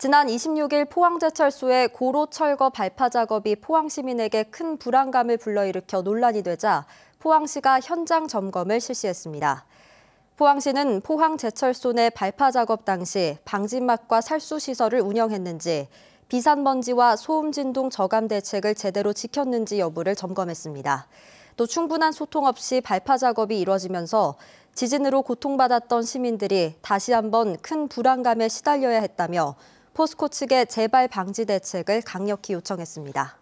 지난 26일 포항제철소의 고로 철거 발파 작업이 포항 시민에게 큰 불안감을 불러일으켜 논란이 되자 포항시가 현장 점검을 실시했습니다. 포항시는 포항제철소 내 발파 작업 당시 방진막과 살수시설을 운영했는지 비산먼지와 소음진동 저감 대책을 제대로 지켰는지 여부를 점검했습니다. 또 충분한 소통 없이 발파 작업이 이뤄지면서 지진으로 고통받았던 시민들이 다시 한번 큰 불안감에 시달려야 했다며 포스코 측에 재발 방지 대책을 강력히 요청했습니다.